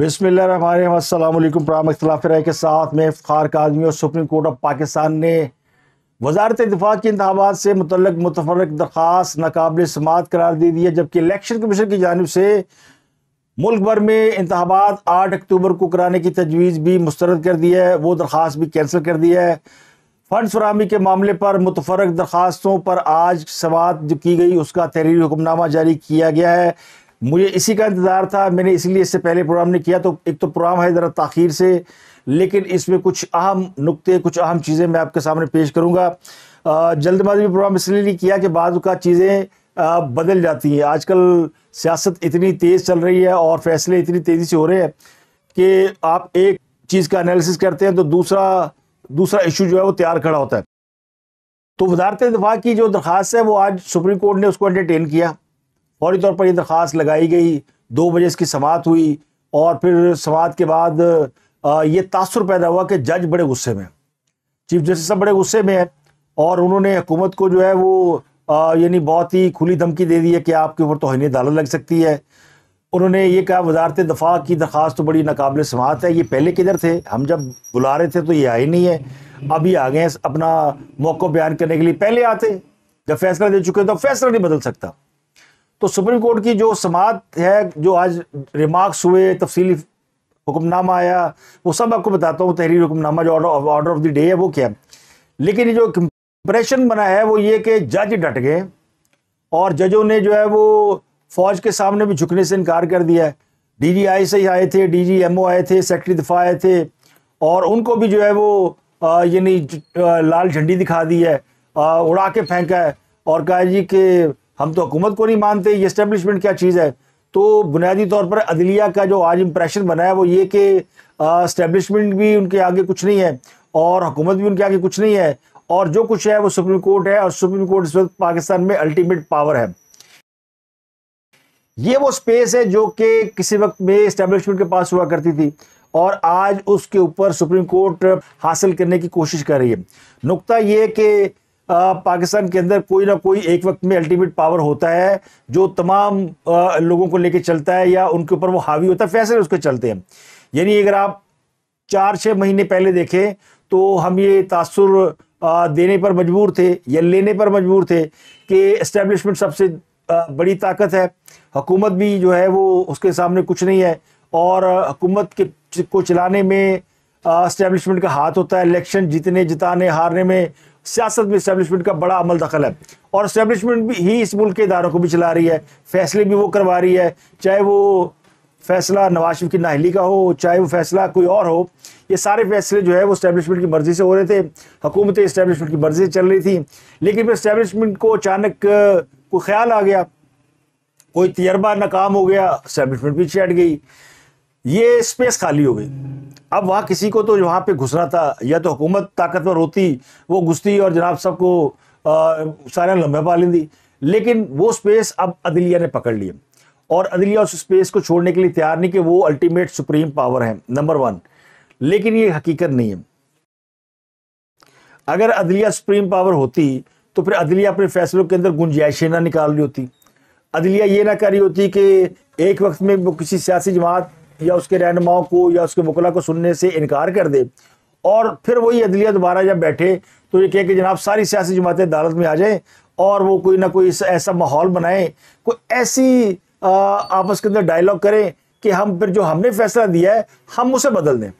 बसमिलकुम प्राम अख्तलाफ राय के साथ में फ़ार कादमी और सुप्रीम कोर्ट ऑफ पाकिस्तान ने वजारत दिफा के इंतबात से मुतलक मुतफरक दरख्वास्त नाकबिल समात करार दे दिया जबकि इलेक्शन कमीशन की जानब से मुल्क भर में इंतबात आठ अक्टूबर को कराने की तजवीज़ भी मुस्रद कर दी है वो दरख्वास्त भी कैंसिल कर दी है फ़ंड फरहमी के मामले पर मुतफरक दरख्वास्तों पर आज समात जो की गई उसका तहरीरी हुक्मनामा जारी किया गया है मुझे इसी का इंतज़ार था मैंने इसलिए इससे पहले प्रोग्राम ने किया तो एक तो प्रोग्राम है ज़रा तखीर से लेकिन इसमें कुछ अहम नुकते कुछ अहम चीज़ें मैं आपके सामने पेश करूँगा जल्दबाजी में प्रोग्राम इसलिए नहीं किया कि बाद का चीज़ें बदल जाती हैं आजकल सियासत इतनी तेज़ चल रही है और फैसले इतनी तेज़ी से हो रहे हैं कि आप एक चीज़ का एनालिसिस करते हैं तो दूसरा दूसरा इशू जो है वो तैयार खड़ा होता है तो वजारत दफा की जो दरख्वास्त है वो आज सुप्रीम कोर्ट ने उसको एंटरटेन किया फौरी तौर पर यह दरख्वास्त लगाई गई दो बजे इसकी समात हुई और फिर समात के बाद ये तासर पैदा हुआ कि जज बड़े गुस्से में चीफ जस्टिस साहब बड़े गुस्से में हैं और उन्होंने हुकूमत को जो है वो यानी बहुत ही खुली धमकी दे दी है कि आपके ऊपर तो हनी दालत लग सकती है उन्होंने ये कहा वजारत दफ़ा की दरख्वास्त तो बड़ी नाकबले समात है ये पहले किधर थे हम जब बुला रहे थे तो ये आए नहीं है अभी आ गए अपना मौक़ बयान करने के लिए पहले आते जब फैसला दे चुके हैं तो फैसला नहीं बदल सकता तो सुप्रीम कोर्ट की जो समात है जो आज रिमार्क्स हुए तफसीली हुक्मनामा आया वो सब आपको बताता हूँ तहरीर हुक्मनामा जो ऑर्डर ऑफ द डे है वो क्या लेकिन ये जो कंप्रेशन बना है वो ये कि जज डट गए और जजों ने जो है वो फौज के सामने भी झुकने से इनकार कर दिया है डीजीआई से ही आए थे डीजी एमओ आए थे सेक्रेटरी दफा आए थे और उनको भी जो है वो यानी लाल झंडी दिखा दी है उड़ा के फेंका है और कहा जी कि हम तो हुकूमत को नहीं मानते ये इस्टेब्लिशमेंट क्या चीज़ है तो बुनियादी तौर पर अदलिया का जो आज इम्प्रेशन बना है वो ये कि इस्टेब्लिशमेंट भी उनके आगे कुछ नहीं है और हुकूमत भी उनके आगे कुछ नहीं है और जो कुछ है वो सुप्रीम कोर्ट है और सुप्रीम कोर्ट इस वक्त पाकिस्तान में अल्टीमेट पावर है ये वो स्पेस है जो कि किसी वक्त में इस्टेब्लिशमेंट के पास हुआ करती थी और आज उसके ऊपर सुप्रीम कोर्ट हासिल करने की कोशिश कर रही है नुकता ये कि पाकिस्तान के अंदर कोई ना कोई एक वक्त में अल्टीमेट पावर होता है जो तमाम लोगों को लेके चलता है या उनके ऊपर वो हावी होता है फैसले उसके चलते हैं यानी अगर आप चार छः महीने पहले देखें तो हम ये तासर देने पर मजबूर थे या लेने पर मजबूर थे कि इस्टेब्लिशमेंट सबसे बड़ी ताकत है हुकूमत भी जो है वो उसके सामने कुछ नहीं है और हुकूमत के को चलाने में इस्टेब्लिशमेंट का हाथ होता है इलेक्शन जीतने जिताने हारने में सियासत में इस्टेब्लिशमेंट का बड़ा अमल दखल है और इस्टेब्लिशमेंट भी ही इस मुल्क के इदारों को भी चला रही है फैसले भी वो करवा रही है चाहे वो फैसला नवाज शरीफ की नाहली का हो चाहे वो फैसला कोई और हो ये सारे फैसले जो है वो इस्टेब्लिशमेंट की मर्ज़ी से हो रहे थे हुकूमतें इस्टेब्लिशमेंट की मर्ज़ी से चल रही थी लेकिन फिर इस्टेब्लिशमेंट को अचानक कोई ख्याल आ गया कोई तजर्बा नाकाम हो गया इस्टेब्लिशमेंट पीछे हट गई ये स्पेस खाली हो गई अब वहाँ किसी को तो वहाँ पे रहा था या तो हुकूमत ताकतवर होती वो घुसती और जनाब सबको सारे लम्बे पा लेंदी लेकिन वो स्पेस अब अदलिया ने पकड़ लिया और अदलिया उस स्पेस को छोड़ने के लिए तैयार नहीं कि वो अल्टीमेट सुप्रीम पावर है नंबर वन लेकिन ये हकीकत नहीं है अगर अदलिया सुप्रीम पावर होती तो फिर अदलिया अपने फैसलों के अंदर गुंजाइशें ना निकाल रही होती अदलिया ये ना कर रही होती कि एक वक्त में वो किसी सियासी जमात या उसके रहनुमाओं को या उसके वकला को सुनने से इनकार कर दे और फिर वही अदलिया दोबारा जब बैठे तो ये कहे कि जनाब सारी सियासी जमातें अदालत में आ जाएं और वो कोई ना कोई ऐसा माहौल बनाए कोई ऐसी आपस के अंदर डायलॉग करें कि हम फिर जो हमने फैसला दिया है हम उसे बदल दें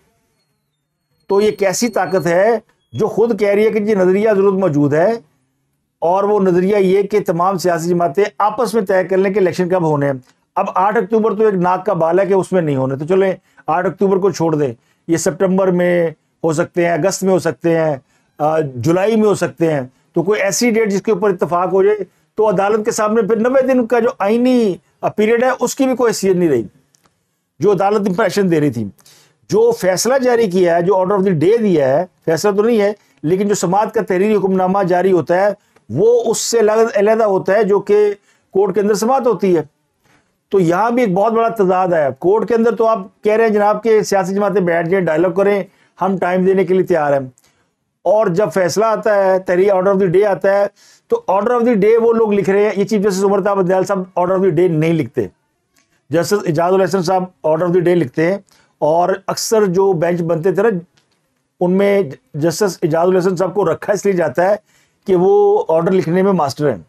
तो ये कैसी ताकत है जो खुद कह रही है कि ये नज़रिया ज़रूर मौजूद है और वो नज़रिया ये कि तमाम सियासी जमातें आपस में तय कर लें कि इलेक्शन कब होने हैं अब 8 अक्टूबर तो एक नाक का बाल है कि उसमें नहीं होने तो चले 8 अक्टूबर को छोड़ दें ये सितंबर में हो सकते हैं अगस्त में हो सकते हैं जुलाई में हो सकते हैं तो कोई ऐसी डेट जिसके ऊपर इतफाक हो जाए तो अदालत के सामने फिर नबे दिन का जो आइनी पीरियड है उसकी भी कोई हैसियत नहीं रही जो अदालत इंप्रेशन दे रही थी जो फैसला जारी किया है जो ऑर्डर ऑफ द डे दिया है फैसला तो नहीं है लेकिन जो समाज का तहरीरी हुक्मनामा जारी होता है वो उससे अलग होता है जो कि कोर्ट के अंदर समाप्त होती है तो यहाँ भी एक बहुत बड़ा तजाद है कोर्ट के अंदर तो आप कह रहे हैं जनाब के सियासी जमातें बैठ जाएं डायलॉग करें हम टाइम देने के लिए तैयार हैं और जब फैसला आता है तहरी ऑर्डर ऑफ द डे आता है तो ऑर्डर ऑफ द डे वो लोग लिख रहे हैं ये चीफ जस्टिस उमर ताब अदयाल साहब ऑर्डर ऑफ द डे नहीं लिखते जस्टिस एजाजुल हसन साहब ऑर्डर ऑफ द डे लिखते हैं और अक्सर जो बेंच बनते थे ना उनमें जस्टिस एजाजुल हसन साहब को रखा इसलिए जाता है कि वो ऑर्डर लिखने में मास्टर हैं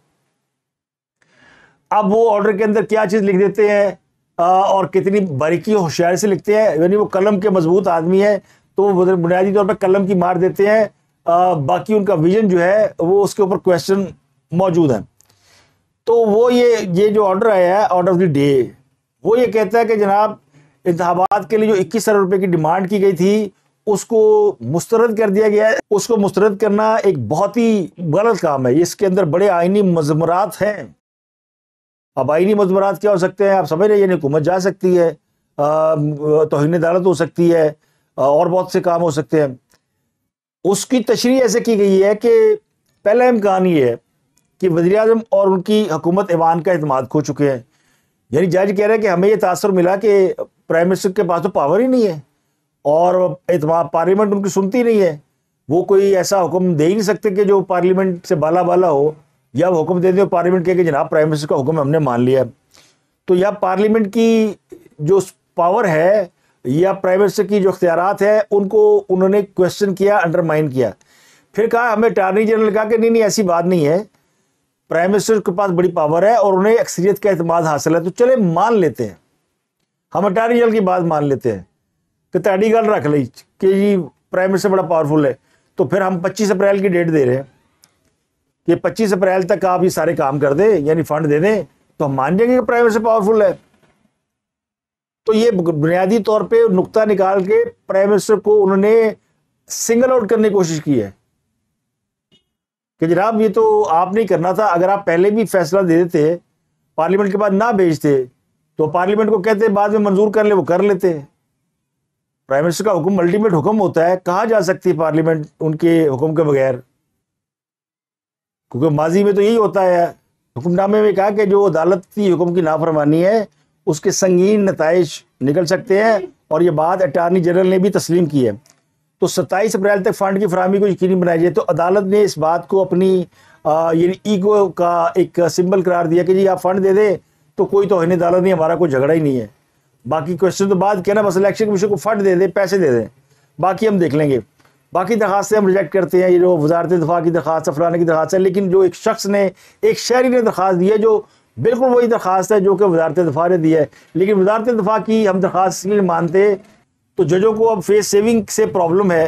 अब वो ऑर्डर के अंदर क्या चीज़ लिख देते हैं और कितनी बारीकी होशियारी से लिखते हैं यानी वो कलम के मजबूत आदमी है तो वो बुनियादी तौर पर कलम की मार देते हैं बाकी उनका विजन जो है वो उसके ऊपर क्वेश्चन मौजूद है तो वो ये ये जो ऑर्डर आया है ऑर्डर ऑफ द डे वो ये कहता है कि जनाब इंतबात के लिए जो इक्कीस हजार रुपये की डिमांड की गई थी उसको मुस्तरद कर दिया गया है उसको मुस्तरद करना एक बहुत ही गलत काम है इसके अंदर बड़े आइनी मजमरात हैं आबाइनी मजमरात क्या हो सकते हैं आप समझ रहे यानी हुकूमत जा सकती है तोहन अदालत हो सकती है और बहुत से काम हो सकते हैं उसकी तशरी ऐसे की गई है कि पहला इम्कान ये है कि वजी अजम और उनकी हकूमत ईवान का अतमाद खो चुके हैं यानी जज कह रहे हैं कि हमें यह तासर मिला कि प्राइम मिनिस्टर के पास तो पावर ही नहीं है और अतमाद पार्लियामेंट उनकी सुनती नहीं है वो कोई ऐसा हुक्म दे ही नहीं सकते कि जो पार्लियामेंट से बाला बाला हो या हुक्म दे दो पार्लियामेंट के कि जनाब प्राइम मिनिस्टर का हुक्म हमने मान लिया तो या पार्लियामेंट की जो पावर है या प्राइम मिनिस्टर की जो अख्तियारत है उनको उन्होंने क्वेश्चन किया अंडरमाइन किया फिर कहा हमें अटारनी जनरल कहा कि नहीं नहीं ऐसी बात नहीं है प्राइम मिनिस्टर के पास बड़ी पावर है और उन्हें अक्सरियत का अहतमाद हासिल है तो चले मान लेते हैं हम अटारनी जनरल की बात मान लेते हैं कि ताड़ी गल रख ली कि जी प्राइम मिनिस्टर बड़ा पावरफुल है तो फिर हम पच्चीस अप्रैल की डेट दे रहे हैं कि 25 अप्रैल तक आप ये सारे काम कर दें यानी फंड दे दें तो हम मान जाएंगे कि प्राइवेट से पावरफुल है तो ये बुनियादी तौर पे नुकता निकाल के प्राइम मिनिस्टर को उन्होंने सिंगल आउट करने की कोशिश की है कि जनाब ये तो आप नहीं करना था अगर आप पहले भी फैसला दे देते पार्लियामेंट के बाद ना भेजते तो पार्लियामेंट को कहते बाद में मंजूर कर ले वो कर लेते प्राइम मिनिस्टर का हुक्म अल्टीमेट हुक्म होता है कहा जा सकती है पार्लियामेंट उनके हुक्म के बगैर क्योंकि माजी में तो यही होता है हुक्मनामे में कहा कि जो अदालत की हुक्म की नाफरमानी है उसके संगीन नतज निकल सकते हैं और ये बात अटारनी जनरल ने भी तस्लीम की है तो सत्ताईस अप्रैल तक फ़ंड की फरहमी को यकीनी बनाई जाए तो अदालत ने इस बात को अपनी यानी ईगो का एक सिंबल करार दिया कि जी आप फ़ंड दे दें तो कोई तो अदालत नहीं हमारा कोई झगड़ा ही नहीं है बाकी क्वेश्चन तो बाद क्या ना बस इलेक्शन कमीशन को फंड दे दें पैसे दे दें बाकी हम देख लेंगे बाकी दरखास्तें हम रिजेक्ट करते हैं ये जो वजारत दफा की दरखास्त फलाने की दरखास्त है लेकिन जो एक शख्स ने एक शहरी ने दरखास्त दी है जो बिल्कुल वही दरखास्त है जो कि वजारत दफा ने दी है लेकिन वजारत दफा की हम दरखास्त इसलिए मानते तो जजों को अब फेस सेविंग से प्रॉब्लम है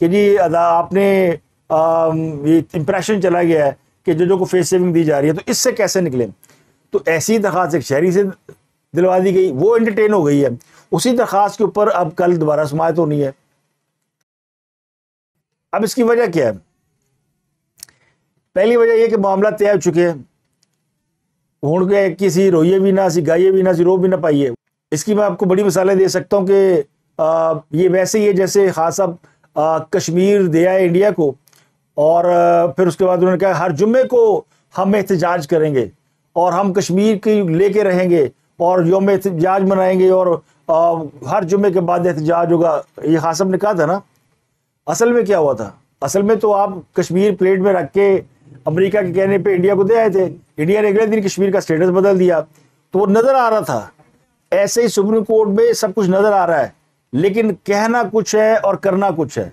कि जी अदा आपने इम्प्रेशन चला गया है कि जजों को फेस सेविंग दी जा रही है तो इससे कैसे निकलें तो ऐसी दरख्वास्त एक शहरी से दिलवा दी गई वो एंटरटेन हो गई है उसी दरख्वास्त के ऊपर अब कल दोबारा समायत तो होनी है अब इसकी वजह क्या है पहली वजह यह कि मामला तय हो चुके हैं हूँ के किसी रोइए भी ना सी गाइए भी ना सी रो भी ना पाइए इसकी मैं आपको बड़ी मिसालें दे सकता हूँ कि ये वैसे ही है जैसे खास साहब कश्मीर दिया है इंडिया को और फिर उसके बाद उन्होंने कहा हर जुम्मे को हम एहतजाज करेंगे और हम कश्मीर की लेके रहेंगे और योम एहतजाज मनाएंगे और हर जुम्मे के बाद एहतजाज होगा ये खासम ने कहा था ना असल में क्या हुआ था असल में तो आप कश्मीर प्लेट में रख के अमेरिका के कहने पे इंडिया को दे आए थे इंडिया ने अगले दिन कश्मीर का स्टेटस बदल दिया तो वो नज़र आ रहा था ऐसे ही सुप्रीम कोर्ट में सब कुछ नज़र आ रहा है लेकिन कहना कुछ है और करना कुछ है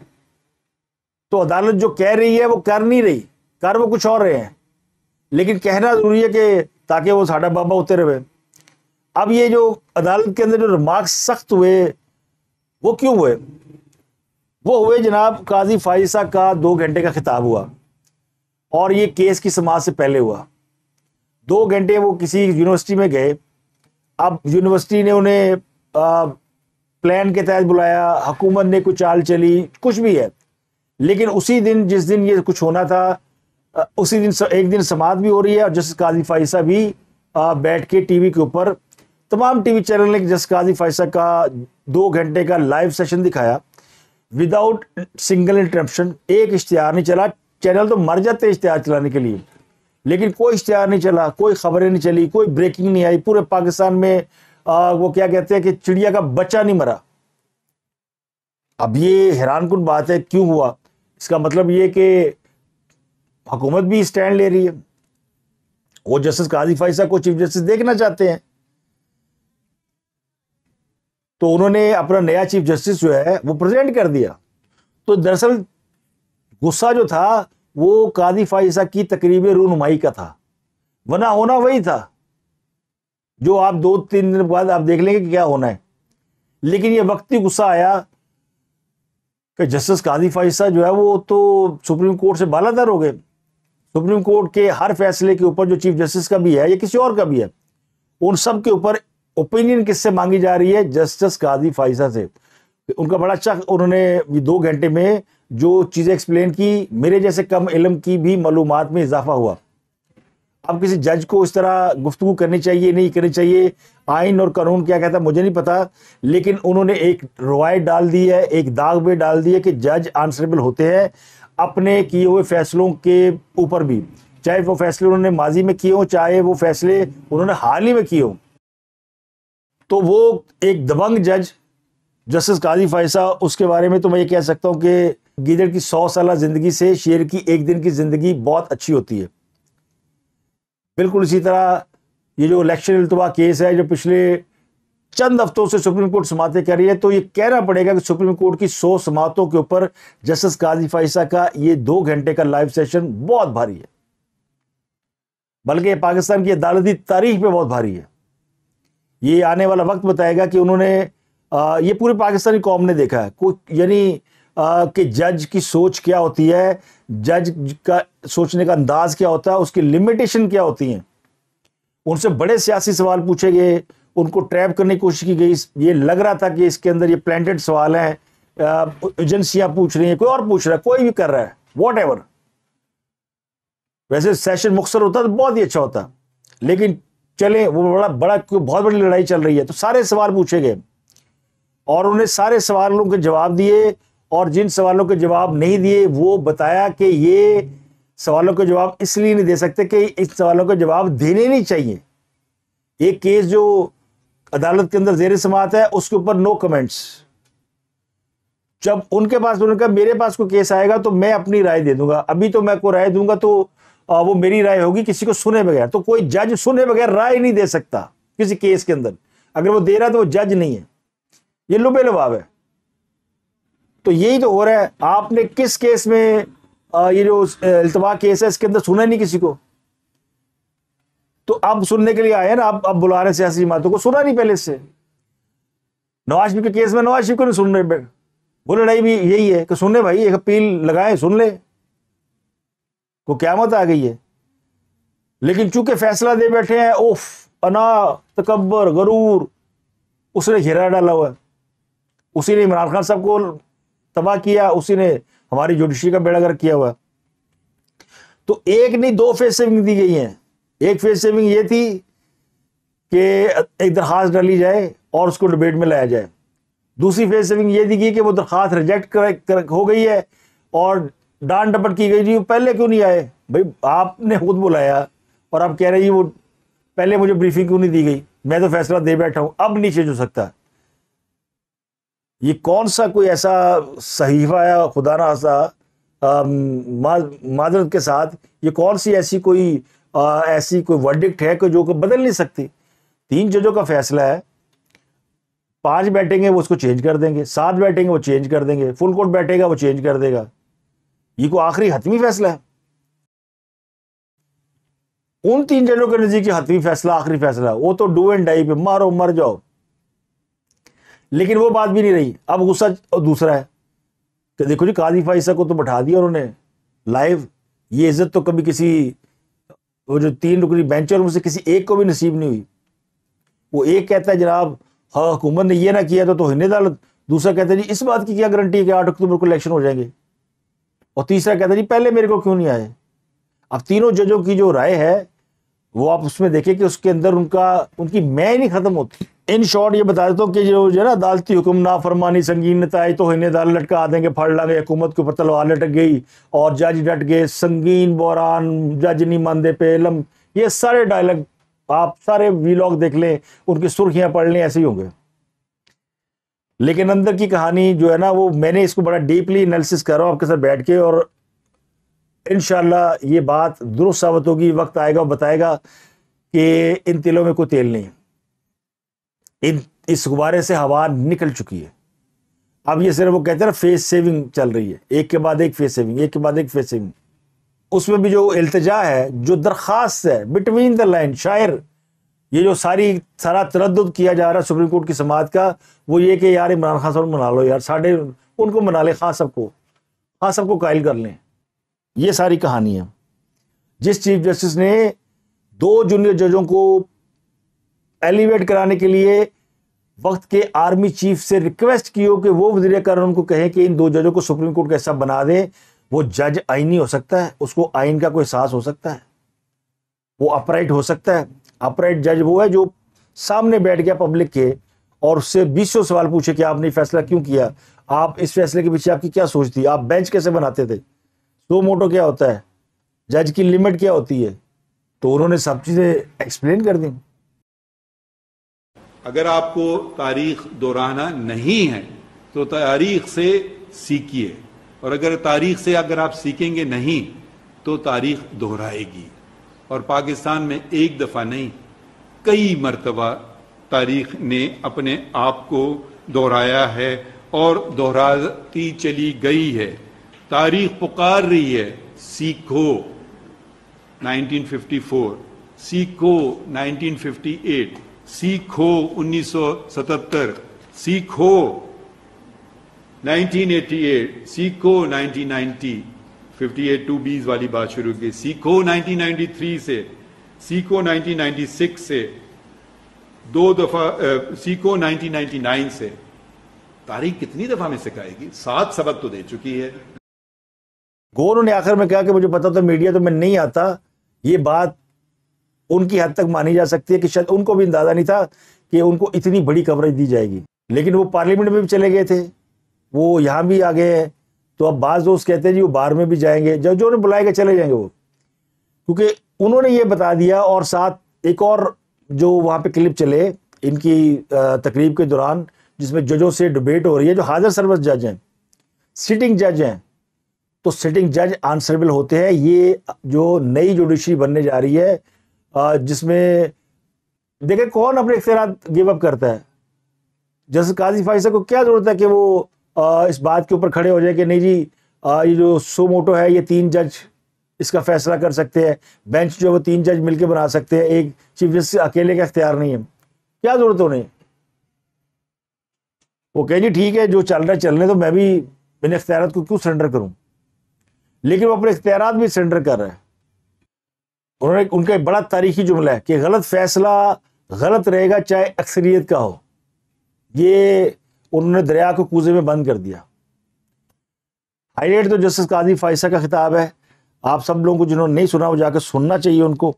तो अदालत जो कह रही है वो कर नहीं रही कर वो कुछ और रहे हैं लेकिन कहना जरूरी है कि ताकि वो साढ़ा बाबा होते रहे अब ये जो अदालत के अंदर जो रिमार्क सख्त हुए वो क्यों हुए वो हुए जनाब काजी फाइसा का दो घंटे का खिताब हुआ और ये केस की समाज से पहले हुआ दो घंटे वो किसी यूनिवर्सिटी में गए अब यूनिवर्सिटी ने उन्हें प्लान के तहत बुलाया हुकूमत ने कुछ चाल चली कुछ भी है लेकिन उसी दिन जिस दिन ये कुछ होना था उसी दिन एक दिन समाध भी हो रही है और जस्टिस काजी फाइसा भी बैठ के टीवी के ऊपर तमाम टीवी चैनल ने जस्टिस काजी फाइसा का दो घंटे का लाइव सेशन दिखाया विदाउट सिंगल इंटरप्शन एक इश्तहार नहीं चला चैनल तो मर जाते इश्तहार चलाने के लिए लेकिन कोई इश्तहार नहीं चला कोई खबरें नहीं चली कोई ब्रेकिंग नहीं आई पूरे पाकिस्तान में आ, वो क्या कहते हैं कि चिड़िया का बच्चा नहीं मरा अब ये हैरान कन बात है क्यों हुआ इसका मतलब ये कि हुकूमत भी स्टैंड ले रही है वो जस्टिस काजी फाइसा को चीफ जस्टिस देखना चाहते हैं तो उन्होंने अपना नया चीफ जस्टिस जो है वो प्रेजेंट कर दिया तो दरअसल गुस्सा जो था वो कादी फाइसा की तकरीब रूनुमाई का था वना होना वही था जो आप दो तीन दिन बाद आप देख लेंगे कि क्या होना है लेकिन ये वक्ती गुस्सा आया कि जस्टिस कादी फाइसा जो है वो तो सुप्रीम कोर्ट से बालादर हो गए सुप्रीम कोर्ट के हर फैसले के ऊपर जो चीफ जस्टिस का भी है या किसी और का भी है उन सब के ऊपर ओपिनियन किससे मांगी जा रही है जस्टिस गाजी फाइजा से उनका बड़ा अच्छा उन्होंने दो घंटे में जो चीज़ें एक्सप्लेन की मेरे जैसे कम इलम की भी मालूम में इजाफा हुआ अब किसी जज को इस तरह गुफ्तु करनी चाहिए नहीं करनी चाहिए आइन और कानून क्या कहता मुझे नहीं पता लेकिन उन्होंने एक रवायत डाल दी है एक दाग भी डाल दी है कि जज आंसरेबल होते हैं अपने किए हुए फैसलों के ऊपर भी चाहे वो फैसले उन्होंने माजी में किए हों चाहे वो फैसले उन्होंने हाल ही में किए हों तो वो एक दबंग जज जस्टिस काजी फैसा उसके बारे में तो मैं ये कह सकता हूँ कि गीदड़ की सौ साल ज़िंदगी से शेर की एक दिन की ज़िंदगी बहुत अच्छी होती है बिल्कुल इसी तरह ये जो इलेक्शन अल्तवा केस है जो पिछले चंद हफ्तों से सुप्रीम कोर्ट समातें कर रही है तो ये कहना पड़ेगा कि सुप्रीम कोर्ट की सौ समातों के ऊपर जस्टिस काजी फैसा का ये दो घंटे का लाइव सेशन बहुत भारी है बल्कि पाकिस्तान की अदालती तारीख पर बहुत भारी है ये आने वाला वक्त बताएगा कि उन्होंने ये पूरे पाकिस्तानी कौम ने देखा है कोई यानी कि जज की सोच क्या होती है जज का सोचने का अंदाज क्या होता है उसकी लिमिटेशन क्या होती हैं उनसे बड़े सियासी सवाल पूछे गए उनको ट्रैप करने की कोशिश की गई ये लग रहा था कि इसके अंदर ये प्लान्टेड सवाल हैं एजेंसियां पूछ रही हैं कोई और पूछ रहा है कोई भी कर रहा है वॉट एवर वैसे सेशन मुख्तर होता तो बहुत ही अच्छा होता लेकिन चले वो बड़ा बड़ा क्यों बहुत बड़ी लड़ाई चल रही है तो सारे सवाल पूछे गए और उन्हें सारे सवालों के जवाब दिए और जिन सवालों के जवाब नहीं दिए वो बताया कि ये सवालों के जवाब इसलिए नहीं दे सकते कि इस सवालों के जवाब देने नहीं चाहिए एक केस जो अदालत के अंदर जेर समात है उसके ऊपर नो कमेंट्स जब उनके पास उन्होंने कहा मेरे पास कोई केस आएगा तो मैं अपनी राय दे दूंगा अभी तो मैं को राय दूंगा तो और वो मेरी राय होगी किसी को सुने बगैर तो कोई जज सुने बगैर राय नहीं दे सकता किसी केस के अंदर अगर वो दे रहा है तो वो जज नहीं है ये लुबे लबाव है तो यही तो हो रहा है आपने किस केस में ये जो अल्तवा केस है इसके अंदर सुना नहीं किसी को तो अब सुनने के लिए आए ना आप अब बुला रहे सियासी जमातों को सुना नहीं पहले से नवाज शरीफ के केस में नवाज शरीफ को नहीं सुन रहे बोले लड़ाई भी यही है कि सुन ले भाई एक अपील लगाए सुन ले को क्यामत आ गई है लेकिन चूंकि फैसला दे बैठे हैं उफ अना तकबर गरूर उसने घेरा डाला हुआ उसी ने इमरान खान साहब को तबाह किया उसी ने हमारी जुडिशरी का बेड़ागर किया हुआ तो एक नहीं दो फेज सेविंग दी गई हैं एक फेज सेविंग ये थी कि एक दरख्वास्त डाली जाए और उसको डिबेट में लाया जाए दूसरी फेज सेविंग ये दी गई कि वो दरख्वास्त रिजेक्ट कर, कर, हो गई है और डांट डपट की गई जी वो पहले क्यों नहीं आए भाई आपने खुद बुलाया और आप कह रहे जी वो पहले मुझे ब्रीफिंग क्यों नहीं दी गई मैं तो फैसला दे बैठा हूँ अब नहीं चेंज हो सकता ये कौन सा कोई ऐसा सहीफा या खुदा ना सा माजरत के साथ ये कौन सी ऐसी कोई आ, ऐसी कोई वर्डिक्ट है कि जो को बदल नहीं सकती तीन जजों का फैसला है पांच बैठेंगे वो उसको चेंज कर देंगे सात बैठेंगे वो चेंज कर देंगे फुल कोर्ट बैठेगा वो चेंज कर देगा ये कोई आखिरी हतमी फैसला है उन तीन जजों के नजदीक हतवी फैसला आखिरी फैसला वो तो डू एंड डाई पे मारो मर जाओ लेकिन वो बात भी नहीं रही अब गुस्सा दूसरा है कि देखो जी काजी फाइसा को तो बैठा दिया उन्होंने लाइव ये इज्जत तो कभी किसी वो जो तीन रुकनी बेंच और मुझसे किसी एक को भी नसीब नहीं हुई वो एक कहता है जनाब हाँ हुकूमत ने यह ना किया तो, तो हिंद अदालत दूसरा कहता है जी इस बात की क्या गारंटी है कि आठ अक्टूबर को इलेक्शन हो जाएंगे और तीसरा कहता जी पहले मेरे को क्यों नहीं आए अब तीनों जजों की जो राय है वो आप उसमें देखें कि उसके अंदर उनका उनकी मैं नहीं ख़त्म होती इन शॉर्ट ये बता देता हूँ कि जो है ना अदालती हुक्म ना फरमानी संगीन नतज तो हिनेदार लटका देंगे फाड़ लागे हुकूमत के ऊपर तलवार लटक गई और जज डट गए संगीन बोरान जज नहीं मानते पे इलम ये सारे डायलॉग आप सारे वीलॉग देख लें उनकी सुर्खियाँ पढ़ लें ऐसे ही होंगे लेकिन अंदर की कहानी जो है ना वो मैंने इसको बड़ा डीपली एनालिसिस कर रहा हूँ आपके साथ बैठ के और इन ये बात दुरुस्त साबित होगी वक्त आएगा और बताएगा कि इन तेलों में कोई तेल नहीं इन इस गुब्बारे से हवा निकल चुकी है अब ये सिर्फ वो कहते हैं ना फेस सेविंग चल रही है एक के बाद एक फेस सेविंग एक के बाद एक फेस सेविंग उसमें भी जो अल्तजा है जो दरख्वास्त है बिटवीन द लाइन शायर ये जो सारी सारा तरद किया जा रहा है सुप्रीम कोर्ट की समाज का वो ये कि यार इमरान खान साहब मना लो यार साढ़े उनको मना ले खां सबको खां सबको कायल कर लें ये सारी कहानी है जिस चीफ जस्टिस ने दो जूनियर जजों को एलिवेट कराने के लिए वक्त के आर्मी चीफ से रिक्वेस्ट की हो कि वो वजीर कारण उनको कहें कि इन दो जजों को सुप्रीम कोर्ट का हिस्सा बना दें वो जज आइनी हो सकता है उसको आइन का कोई एहसास हो सकता है वो अपराइट हो सकता है अपराइट जज वो है जो सामने बैठ गया पब्लिक के और उससे बीसों सवाल पूछे कि आपने फैसला क्यों किया आप इस फैसले के पीछे आपकी क्या सोच थी आप बेंच कैसे बनाते थे दो मोटो क्या होता है जज की लिमिट क्या होती है तो उन्होंने सब चीज़ें एक्सप्लेन कर दी अगर आपको तारीख दोहराना नहीं है तो तारीख से सीखिए और अगर तारीख से अगर आप सीखेंगे नहीं तो तारीख दोहराएगी और पाकिस्तान में एक दफ़ा नहीं कई मरतबा तारीख ने अपने आप को दोहराया है और दोहराती चली गई है तारीख पुकार रही है सीखो 1954 सीखो 1958 सीखो 1977 सीखो 1988 सीखो 1990 फिफ्टी एट टू बीस वाली बात शुरू की सीखो 1993 से सीखो 1996 से दो दफा सीखो 1999 से तारीख कितनी दफा में सिखाएगी सात सबक तो दे चुकी है गोरू ने आखिर में कहा कि मुझे पता तो मीडिया तो मैं नहीं आता ये बात उनकी हद तक मानी जा सकती है कि शायद उनको भी अंदाजा नहीं था कि उनको इतनी बड़ी कवरेज दी जाएगी लेकिन वो पार्लियामेंट में भी चले गए थे वो यहां भी आ गए हैं तो अब बाज़ दोस्त कहते हैं जी वो बार में भी जाएंगे जजों ने बुलाएगा चले जाएंगे वो क्योंकि उन्होंने ये बता दिया और साथ एक और जो वहाँ पे क्लिप चले इनकी तकरीब के दौरान जिसमें जजों से डिबेट हो रही है जो हाजिर सर्वस जज हैं सिटिंग जज हैं तो सिटिंग जज आंसरेबल होते हैं ये जो नई जुडिशरी बनने जा रही है जिसमें देखें कौन अपने इख्तियार गिव अप करता है जैसे काजी फाइसा को क्या ज़रूरत है कि वो इस बात के ऊपर खड़े हो जाए कि नहीं जी ये जो सो मोटो है ये तीन जज इसका फैसला कर सकते हैं बेंच जो है वो तीन जज मिलकर बना सकते हैं एक चीफ जस्टिस अकेले का अख्तियार नहीं है क्या जरूरत उन्हें वो कहे जी ठीक है जो चल रहा है चलने तो मैं भी इन इख्तियार को क्यों सरेंडर करूं लेकिन वो अपने इख्तियार भी सरेंडर कर रहे हैं उन्होंने उनका एक बड़ा तारीखी जुमला है कि गलत फैसला गलत रहेगा चाहे अक्सरियत का हो ये उन्होंने दरिया को कूजे में बंद कर दिया हाईलाइट तो जस्टिस काजी फाइसा का खिताब है आप सब लोगों को जिन्होंने नहीं सुना वो जाकर सुनना चाहिए उनको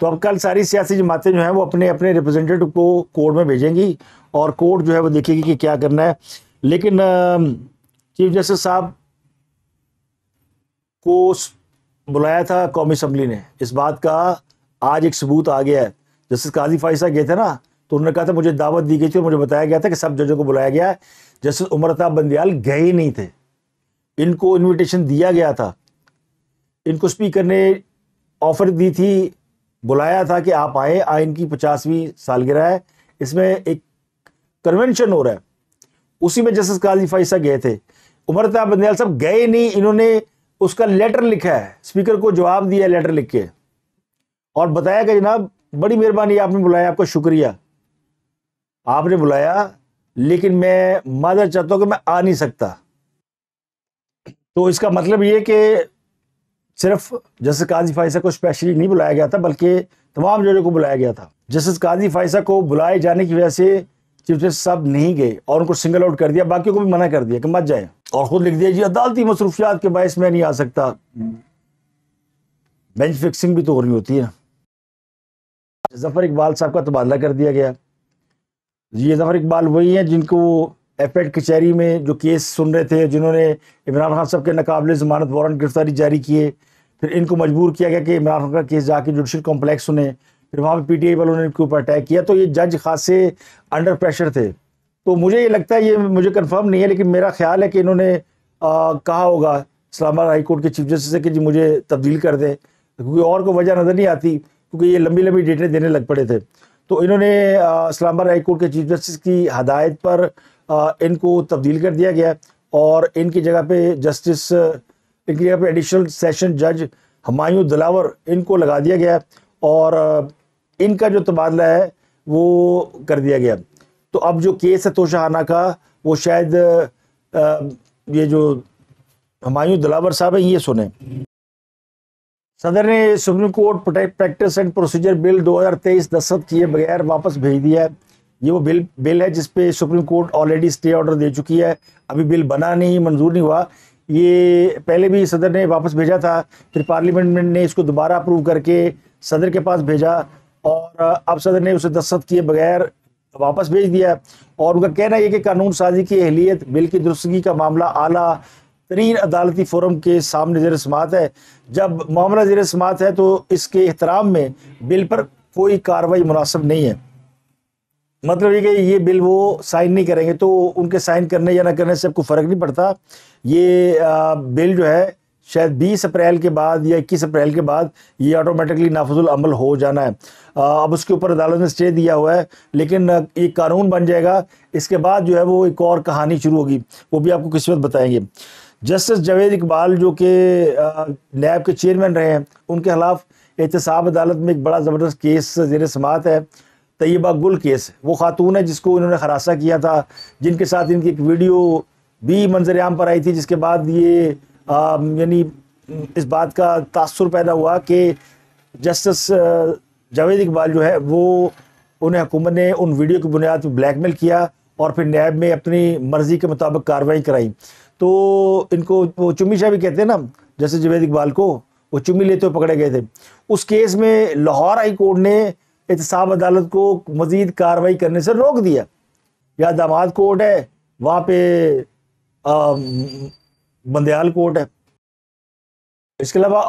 तो अब कल सारी सियासी जमातें जो हैं वो अपने अपने रिप्रेजेंटेटिव को कोर्ट में भेजेंगी और कोर्ट जो है वो देखेगी कि क्या करना है लेकिन चीफ जस्टिस साहब को बुलाया था कौमी असम्बली ने इस बात का आज एक सबूत आ गया है जस्टिस काजी फाइसा गए थे ना तो उन्होंने कहा था मुझे दावत दी गई थी और मुझे बताया गया था कि सब जजों को बुलाया गया जस्टिस उमर बंदियाल गए ही नहीं थे इनको इन्विटेशन दिया गया था इनको स्पीकर ने ऑफर दी थी बुलाया था कि आप आए आ इनकी पचासवीं सालगिरह है इसमें एक कन्वेंशन हो रहा है उसी में जस्टिस काजी फाइसा गए थे उमर बंदियाल साहब गए नहीं इन्होंने उसका लेटर लिखा है स्पीकर को जवाब दिया लेटर लिख के और बताया कि जनाब बड़ी मेहरबानी आपने बुलाया आपका शुक्रिया आपने बुलाया लेकिन मैं मादर चाहता हूँ कि मैं आ नहीं सकता तो इसका मतलब ये कि सिर्फ जस्टिस काजी फाइसा को स्पेशली नहीं बुलाया गया था बल्कि तमाम जजों को बुलाया गया था जस्टिस काजी फाइसा को बुलाए जाने की वजह से चीफ जस्टिस साहब नहीं गए और उनको सिंगल आउट कर दिया बाकी को भी मना कर दिया कि मत जाए और खुद लिख दिया जी अदालती मसरूफियात के बायस मैं नहीं आ सकता बेंच फिक्सिंग भी तो हो रही होती है जफर इकबाल साहब का तबादला कर दिया गया ये जफर इकबाल वही हैं जिनको एफ एड कचहरी में जो केस सुन रहे थे जिन्होंने इमरान खान साहब के नाकबले जमानत वारंट गिरफ्तारी जारी किए फिर इनको मजबूर किया गया कि इमरान खान का केस जाके जुडिशल कॉम्प्लेक्स सुने फिर वहाँ पर पी टी आई वालों ने इनके ऊपर अटैक किया तो ये जज खासे अंडर प्रेशर थे तो मुझे ये लगता है ये मुझे कन्फर्म नहीं है लेकिन मेरा ख्याल है कि इन्होंने आ, कहा होगा इस्लामाबाद हाई कोर्ट के चीफ जस्टिस से कि जी मुझे तब्दील कर दें क्योंकि और को वजह नज़र नहीं आती क्योंकि ये लंबी लंबी डेटें देने लग पड़े थे तो इन्होंने इस्लामाबाद हाईकोर्ट के चीफ जस्टिस की हदायत पर इनको तब्दील कर दिया गया और इनकी जगह पे जस्टिस इनकी जगह पे एडिशनल सेशन जज हमायूं दिलावर इनको लगा दिया गया और इनका जो तबादला है वो कर दिया गया तो अब जो केस है तोशाहाना का वो शायद ये जो हमायूं दिलावर साहब हैं ये सुने सदर ने supreme court protect practice and procedure bill 2023 दस्तखत किए बगैर वापस भेज दिया है ये वो बिल बिल है जिसपे supreme court already stay order दे चुकी है अभी बिल बना नहीं मंजूर नहीं हुआ ये पहले भी सदर ने वापस भेजा था फिर पार्लियामेंट ने इसको दोबारा अप्रूव करके सदर के पास भेजा और अब सदर ने उसे दस्तखत किए बगैर वापस भेज दिया और उनका कहना यह कि कानून साजी की अहलियत बिल की दुरुस्तगी का मामला आला तरीन अदालती फोरम के सामने जेर समात है जब मामला जेर समात है तो इसके अहतराम में बिल पर कोई कार्रवाई मुनासब नहीं है मतलब ये कि ये बिल वो साइन नहीं करेंगे तो उनके साइन करने या ना करने से आपको फ़र्क नहीं पड़ता ये आ, बिल जो है शायद 20 अप्रैल के बाद या 21 अप्रैल के बाद ये ऑटोमेटिकली नाफजुल अमल हो जाना है आ, अब उसके ऊपर अदालत ने स्टे दिया हुआ है लेकिन ये कानून बन जाएगा इसके बाद जो है वो एक और कहानी शुरू होगी वो भी आपको किस्मत बताएंगे जस्टिस जावेद इकबाल जो कि नैब के चेयरमैन रहे हैं उनके खिलाफ एहतसाब अदालत में एक बड़ा ज़बरदस्त केस जेर समात है तयबा गुल केस वो खातून है जिसको इन्होंने हरासा किया था जिनके साथ इनकी एक वीडियो भी मंजर पर आई थी जिसके बाद ये यानी इस बात का तासर पैदा हुआ कि जस्टिस जावेद इकबाल जो है वो उन्हें हुकूमत ने उन वीडियो की बुनियाद पर ब्लैक मेल किया और फिर नैब में अपनी मर्ज़ी के मुताबिक कार्रवाई कराई तो इनको वो चुम्मी शाह भी कहते हैं ना जैसे जवेद इकबाल को वो चुम्मी लेते हुए पकड़े गए थे उस केस में लाहौर हाई कोर्ट ने एहतसाब अदालत को मज़ीद कार्रवाई करने से रोक दिया या दामाद कोर्ट है वहाँ पे बंदयाल कोर्ट है इसके अलावा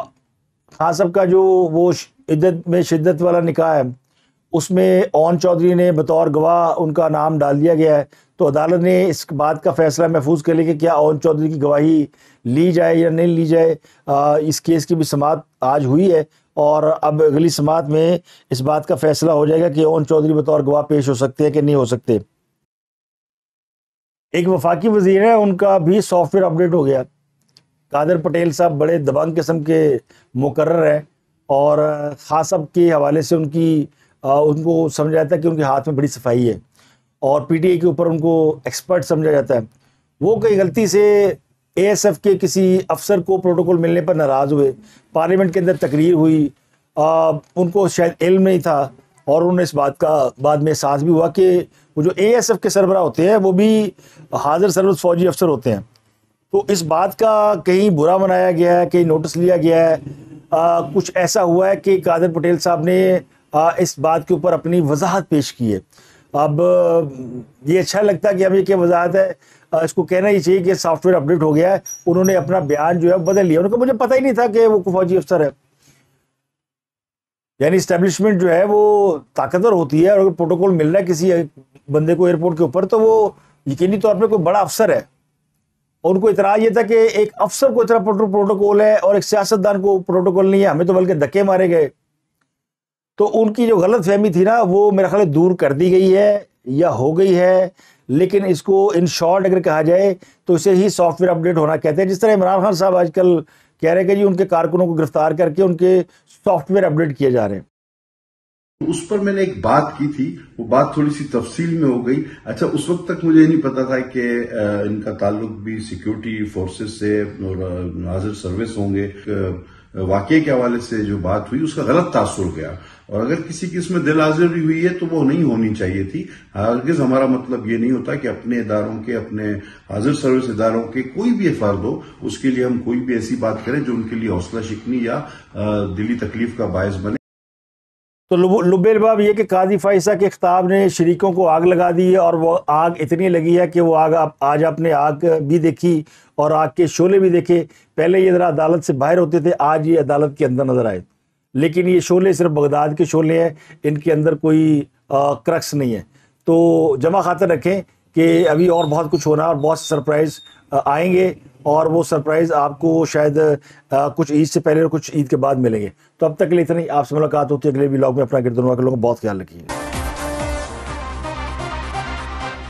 खान साहब का जो वो शिद्दत में शिद्दत वाला निकाह है उसमें ओन चौधरी ने बतौर गवाह उनका नाम डाल दिया गया है तो अदालत ने इस बात का फैसला महफूज कर लिया कि क्या ओन चौधरी की गवाही ली जाए या नहीं ली जाए इस केस की भी समात आज हुई है और अब अगली समात में इस बात का फैसला हो जाएगा कि ओन चौधरी बतौर गवाह पेश हो सकते हैं कि नहीं हो सकते एक वफाकी वजीर है उनका भी सॉफ्टवेयर अपडेट हो गया कादर पटेल साहब बड़े दबंग किस्म के मुकर हैं और खास के हवाले से उनकी उनको समझा जाता है कि उनके हाथ में बड़ी सफाई है और पीटीए के ऊपर उनको एक्सपर्ट समझा जाता है वो कई गलती से एएसएफ के किसी अफसर को प्रोटोकॉल मिलने पर नाराज़ हुए पार्लियामेंट के अंदर तकरीर हुई आ, उनको शायद इल्म नहीं था और उन्होंने इस बात का बाद में एहसास भी हुआ कि वो जो एएसएफ के सरबरा होते हैं वो भी हाजिर सर्वस फौजी अफसर होते हैं तो इस बात का कहीं बुरा मनाया गया है कहीं नोटिस लिया गया है आ, कुछ ऐसा हुआ है कि कादर पटेल साहब ने इस बात के ऊपर अपनी वजाहत पेश की है अब ये अच्छा लगता है कि अभी क्या वजाहत है इसको कहना ही चाहिए कि सॉफ्टवेयर अपडेट हो गया है उन्होंने अपना बयान जो है बदल लिया उनको मुझे पता ही नहीं था कि वो फौजी अफसर है यानी इस्टेब्लिशमेंट जो है वो ताकतवर होती है और अगर प्रोटोकॉल मिल रहा है किसी बंदे को एयरपोर्ट के ऊपर तो वो यकीनी तौर पर कोई बड़ा अफसर है और उनको इतराज ये था कि एक अफसर को इतना प्रोटोकॉल है और एक सियासतदान को प्रोटोकॉल नहीं है हमें तो बल्कि धक्के मारे गए तो उनकी जो गलत फहमी थी ना वो मेरा ख्याल दूर कर दी गई है या हो गई है लेकिन इसको इन शॉर्ट अगर कहा जाए तो इसे ही सॉफ्टवेयर अपडेट होना कहते हैं जिस तरह इमरान खान साहब आजकल कह रहे हैं कि जी उनके कारकुनों को गिरफ्तार करके उनके सॉफ्टवेयर अपडेट किए जा रहे हैं उस पर मैंने एक बात की थी वो बात थोड़ी सी तफसील में हो गई अच्छा उस वक्त तक मुझे नहीं पता था कि इनका ताल्लुक भी सिक्योरिटी फोर्सेस से और नाजर सर्विस होंगे वाकये के हवाले से जो बात हुई उसका गलत तासुर गया और अगर किसी की इसमें दिल हाजिर भी हुई है तो वो नहीं होनी चाहिए थी हरगिज हमारा मतलब ये नहीं होता कि अपने इदारों के अपने हाजिर सर्विस इदारों के कोई भी एफर्द हो उसके लिए हम कोई भी ऐसी बात करें जो उनके लिए हौसला शिकनी या दिली तकलीफ का बायस बने तो लुबेल बाब ये कि काजी फाइसा के खिताब ने शरीकों को आग लगा दी है और वो आग इतनी लगी है कि वो आग आज आपने आग भी देखी और आग के शोले भी देखे पहले ये ज़रा अदालत से बाहर होते थे आज ये अदालत के अंदर नजर आए लेकिन ये शोले सिर्फ बगदाद के शोले हैं इनके अंदर कोई क्रक्स नहीं है तो जमा खातर रखें कि अभी और बहुत कुछ होना और बहुत सरप्राइज़ आएंगे और वो सरप्राइज़ आपको शायद आ, कुछ ईद से पहले और कुछ ईद के बाद मिलेंगे तो अब तक के लिए इतना ही आपसे मुलाकात होती है अगले ब्लॉग में अपना गिरदनुमा के लोगों का बहुत ख्याल रखिए